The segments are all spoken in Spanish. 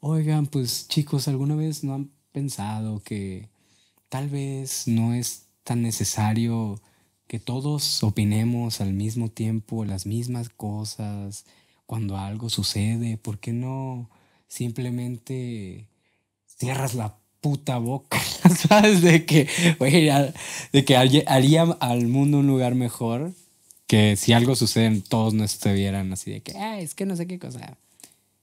oigan, pues chicos, ¿alguna vez no han pensado que tal vez no es tan necesario que todos opinemos al mismo tiempo las mismas cosas cuando algo sucede? ¿Por qué no simplemente cierras la puta boca? ¿Sabes? De que, de que haría al mundo un lugar mejor que si algo sucede todos no estuvieran así de que, ah, es que no sé qué cosa.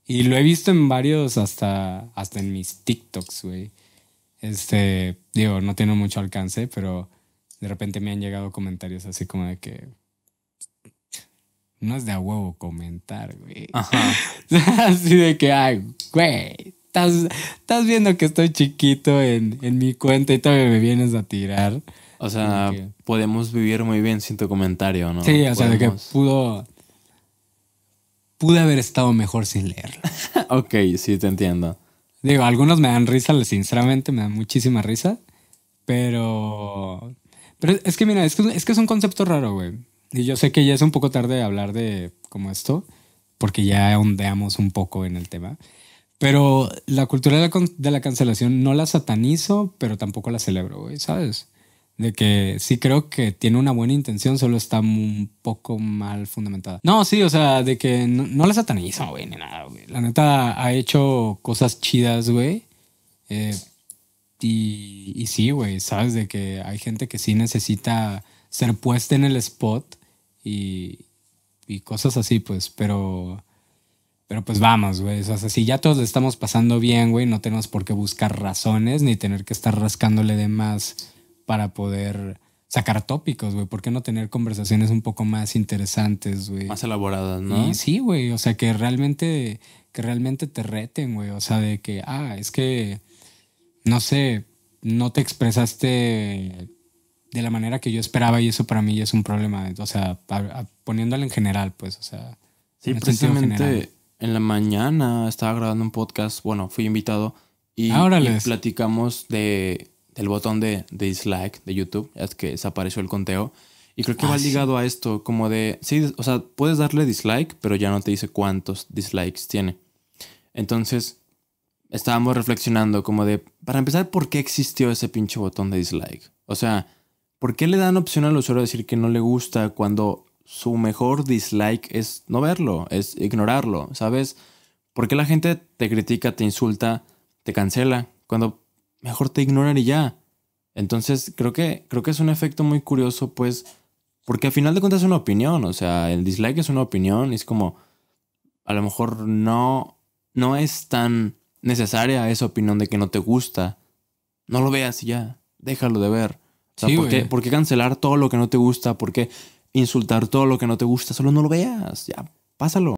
Y lo he visto en varios, hasta, hasta en mis TikToks, güey. Este, digo, no tiene mucho alcance, pero de repente me han llegado comentarios así como de que. No es de a huevo comentar, güey. así de que, ay, güey, estás, viendo que estoy chiquito en, mi cuenta y todavía me vienes a tirar. O sea, podemos vivir muy bien sin tu comentario, ¿no? Sí, o sea, de que pudo pude haber estado mejor sin leerla. ok, sí, te entiendo. Digo, algunos me dan risa, sinceramente, me dan muchísima risa, pero... Pero es que mira, es que, es que es un concepto raro, güey. Y yo sé que ya es un poco tarde hablar de como esto, porque ya ondeamos un poco en el tema. Pero la cultura de la, de la cancelación no la satanizo, pero tampoco la celebro, güey, ¿sabes? de que sí creo que tiene una buena intención, solo está un poco mal fundamentada. No, sí, o sea, de que no, no la sataniza güey, ni nada, güey. La neta ha hecho cosas chidas, güey. Eh, y, y, sí, güey, sabes de que hay gente que sí necesita ser puesta en el spot y, y cosas así, pues, pero... Pero pues vamos, güey. O sea, si ya todos le estamos pasando bien, güey, no tenemos por qué buscar razones ni tener que estar rascándole de más para poder sacar tópicos, güey. ¿Por qué no tener conversaciones un poco más interesantes, güey? Más elaboradas, ¿no? Y sí, güey. O sea, que realmente, que realmente te reten, güey. O sea, de que, ah, es que, no sé, no te expresaste de la manera que yo esperaba y eso para mí es un problema. O sea, poniéndolo en general, pues, o sea. Sí, este precisamente en la mañana estaba grabando un podcast, bueno, fui invitado y ah, platicamos de del botón de, dislike de YouTube, es que desapareció el conteo. Y creo que ah, va ligado a esto, como de, sí, o sea, puedes darle dislike, pero ya no te dice cuántos dislikes tiene. Entonces, estábamos reflexionando como de, para empezar, ¿por qué existió ese pinche botón de dislike? O sea, ¿por qué le dan opción al usuario de decir que no le gusta cuando su mejor dislike es no verlo, es ignorarlo, ¿sabes? ¿Por qué la gente te critica, te insulta, te cancela? Cuando mejor te ignorar y ya. Entonces, creo que, creo que es un efecto muy curioso, pues, porque al final de cuentas es una opinión, o sea, el dislike es una opinión, es como, a lo mejor no, no es tan necesaria esa opinión de que no te gusta. No lo veas y ya, déjalo de ver. O sea, ¿por, qué, cancelar todo lo que no te gusta? ¿Por qué insultar todo lo que no te gusta? Solo no lo veas, ya, pásalo.